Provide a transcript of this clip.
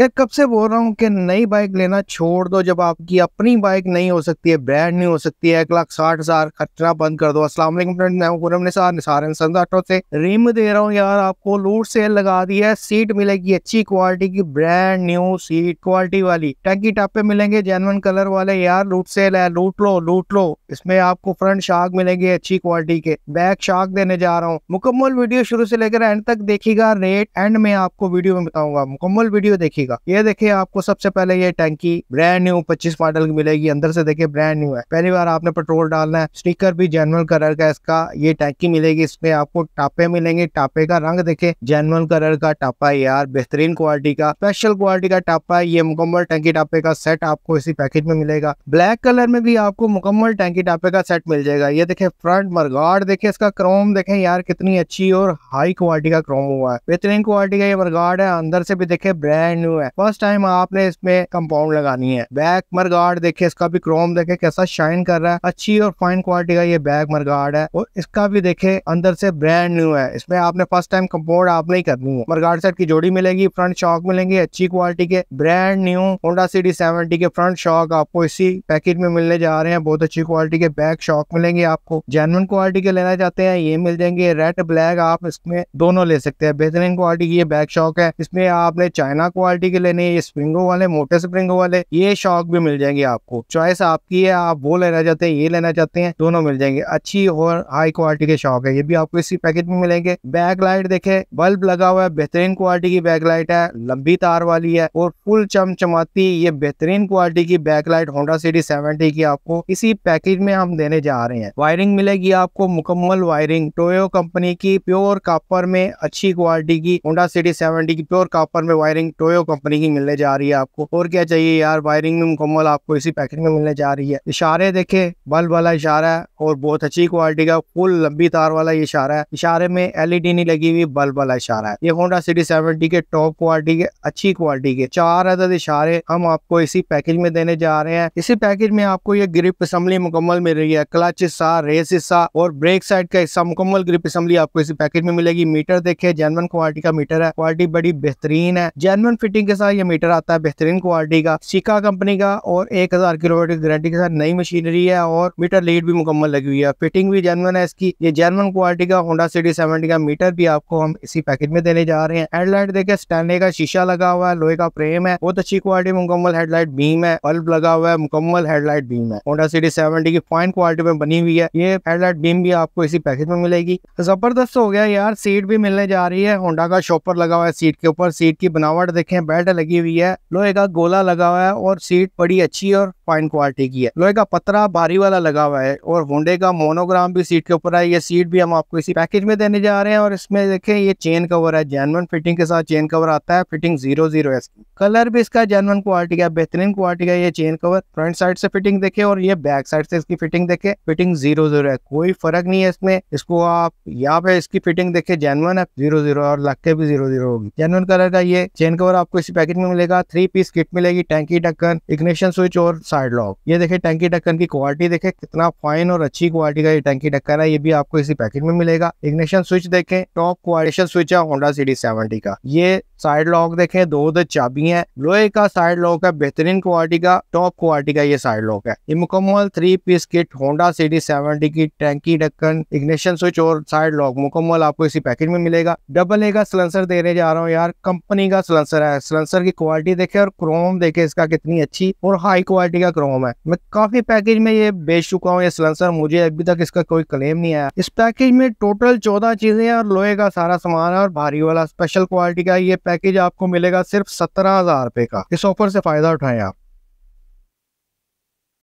यार कब से बोल रहा हूँ कि नई बाइक लेना छोड़ दो जब आपकी अपनी बाइक नहीं हो सकती है ब्रांड नहीं हो सकती है एक लाख साठ हज़ार खर्चना बंद कर दो असला से रिम दे रहा हूँ यार आपको लूट सेल लगा दी है सीट मिलेगी अच्छी क्वालिटी की ब्रांड न्यू सीट क्वालिटी वाली टंकी टाप पे मिलेंगे जेनवन कलर वाले यार लूट सेल है लूट लो लूट लो इसमें आपको फ्रंट शार्क मिलेंगे अच्छी क्वालिटी के बैक शार्क देने जा रहा हूँ मुकम्मल वीडियो शुरू से लेकर एंड तक देखिएगा रेट एंड में आपको वीडियो में बताऊंगा मुकम्मल वीडियो देखिएगा मिलेगा ये देखिए आपको सबसे पहले ये टैंकी ब्रांड न्यू पच्चीस मॉडल की मिलेगी अंदर से देखिए ब्रांड न्यू है पहली बार आपने पेट्रोल डालना है स्टिकर भी जेनवन कलर का इसका ये टैंकी मिलेगी इसमें आपको टापे मिलेंगे टापे का रंग देखे जेनवन कलर का टापा यार बेहतरीन क्वालिटी का स्पेशल क्वालिटी का टापा है ये मुकम्मल टैंकी टापे का सेट आपको इसी पैकेज में मिलेगा ब्लैक कलर में भी आपको मुकम्मल टैंकी टापे का सेट मिल जाएगा ये देखे फ्रंट मरगाड देखे इसका क्रोम देखे यार कितनी अच्छी और हाई क्वालिटी का क्रोम हुआ है बेहतरीन क्वालिटी का ये मरगाड है अंदर से भी देखे ब्रांड न्यू हुआ है फर्स्ट टाइम आपने इसमें कंपाउंड लगानी है बैक मरगार्ड देखे इसका भी क्रोम देखे कैसा शाइन कर रहा है अच्छी और फाइन क्वालिटी का ये बैक मरगार्ड है और इसका भी देखे अंदर से ब्रांड न्यू है इसमें आपने फर्स्ट टाइम कम्पाउंड आपने ही करनी है मरगार्ड सेट की जोड़ी मिलेगी फ्रंट शॉक मिलेंगे अच्छी क्वालिटी के brand new Honda City seventy के फ्रंट शॉक आपको इसी पैकेट में मिलने जा रहे हैं बहुत अच्छी क्वालिटी के बैक शॉक मिलेंगे आपको जेनवन क्वालिटी के लेना चाहते हैं ये मिल जाएंगे रेड ब्लैक आप इसमें दोनों ले सकते हैं बेहतरीन क्वालिटी की ये बैक शॉक है इसमें आपने चाइना क्वालिटी क्वालिटी के लेने ये स्प्रिंगो वाले मोटे स्प्रिंगो वाले ये शॉक भी मिल जाएंगे आपको चॉइस आपकी है आप वो लेना चाहते हैं ये लेना चाहते हैं दोनों मिल जाएंगे अच्छी और हाई क्वालिटी के शॉक है ये भी आपको इसी पैकेज में मिलेंगे बैक लाइट देखे बल्ब लगा हुआ है बेहतरीन क्वालिटी की बैक लाइट है लंबी तार वाली है और फुल चमचमाती ये बेहतरीन क्वालिटी की back light Honda City seventy की आपको इसी पैकेज में हम देने जा रहे हैं वायरिंग मिलेगी आपको मुकम्मल वायरिंग टोयो कंपनी की प्योर कापर में अच्छी क्वालिटी की होंडा सिटी सेवेंटी की प्योर कापर में वायरिंग टोयो कंपनी की मिलने जा रही है आपको और क्या चाहिए यार वायरिंग में मुकम्मल आपको इसी पैकेट में मिलने जा रही है इशारे देखे बल्ब वाला इशारा है और बहुत अच्छी क्वालिटी का फुल लंबी तार वाला ये इशारा है इशारे में एलईडी नहीं लगी हुई बल्ब वाला इशारा है ये होंडा सिटी सेवेंटी के टॉप क्वालिटी के अच्छी क्वालिटी के चार अदद इशारे हम आपको इसी पैकेज में देने जा रहे हैं इसी पैकेज में आपको ये ग्रिप असम्बली मुकम्मल मिल रही है क्लच हिस्सा रेस हिस्सा और ब्रेक साइड का हिस्सा मुकम्मल ग्रिप असम्बली आपको इसी पैकेज में मिलेगी मीटर देखे जेनवन क्वालिटी का मीटर है क्वालिटी बड़ी बेहतरीन है जेनवन फिटिंग कोटिंग के साथ ये मीटर आता है बेहतरीन क्वालिटी का शिका कंपनी का और एक हज़ार किलोमीटर की गारंटी के साथ नई मशीनरी है और मीटर लीड भी मुकम्मल लगी हुई है फिटिंग भी जर्मन है इसकी ये जर्मन क्वालिटी का होंडा सिटी सेवेंटी का मीटर भी आपको हम इसी पैकेज में देने जा रहे हैं हेडलाइट देखे स्टैंडे का शीशा लगा हुआ है लोहे का फ्रेम है बहुत अच्छी क्वालिटी मुकम्मल हेडलाइट बीम है बल्ब लगा हुआ है मुकम्मल हेडलाइट बीम है होंडा सिटी सेवेंटी की फाइन क्वालिटी में बनी हुई है ये हेडलाइट बीम भी आपको इसी पैकेज में मिलेगी जबरदस्त हो गया यार सीट भी मिलने जा रही है होंडा का शॉपर लगा हुआ है सीट के ऊपर सीट की बनावट देखें बेल्ट लगी हुई है लोहे का गोला लगा हुआ है और सीट बड़ी अच्छी और फाइन क्वालिटी की है लोहे का पतरा भारी वाला लगा हुआ है और होंडे का मोनोग्राम भी सीट के ऊपर है ये सीट भी हम आपको इसी पैकेज में देने जा रहे हैं और इसमें देखें ये चेन कवर है जेनवन फिटिंग के साथ चेन कवर आता है फिटिंग जीरो जीरो कलर भी इसका जेनवन क्वालिटी का बेहतरीन क्वालिटी का ये चेन कवर फ्रंट साइड से फिटिंग देखे और ये बैक साइड से इसकी फिटिंग देखे फिटिंग जीरो जीरो है कोई फर्क नहीं है इसमें इसको आप यहाँ पे इसकी फिटिंग देखे जेनवन है जीरो जीरो और लक्के के भी जीरो जीरो होगी जेनवन कलर का ये चेन कवर आपको इसी पैकेज में मिलेगा थ्री पीस किट मिलेगी टैंकी ढक्कन इग्निशन स्विच और साइड लॉक ये देखे टैंकी ढक्कन की क्वालिटी देखे कितना फाइन और अच्छी क्वालिटी का ये टैंकी ढक्कन है ये भी आपको इसी पैकेज में मिलेगा इग्निशन स्विच देखे टॉप क्वालिटी स्विच है होंडा सिटी सेवेंटी का ये साइड लॉक देखें दो दो चाबी है लोहे का साइड लॉक है बेहतरीन क्वालिटी का टॉप क्वालिटी का ये साइड लॉक है ये मुकम्मल three piece kit Honda City seventy की टैंकी ढक्कन इग्निशन स्विच और साइड लॉक मुकम्मल आपको इसी पैकेज में मिलेगा डबल ए का सिलेंसर देने जा रहा हूँ यार कंपनी का सिलेंसर है सेंसर की क्वालिटी देखे और क्रोम देखे इसका कितनी अच्छी और हाई क्वालिटी का क्रोम है मैं काफी पैकेज में ये बेच चुका हूँ ये सिलेंसर मुझे अभी तक इसका कोई क्लेम नहीं आया इस पैकेज में टोटल चौदह चीजें और लोहे का सारा सामान है और भारी वाला स्पेशल क्वालिटी का ये पैकेज आपको मिलेगा सिर्फ सत्रह हजार रुपए का इस ऑफर से फायदा उठाएं आप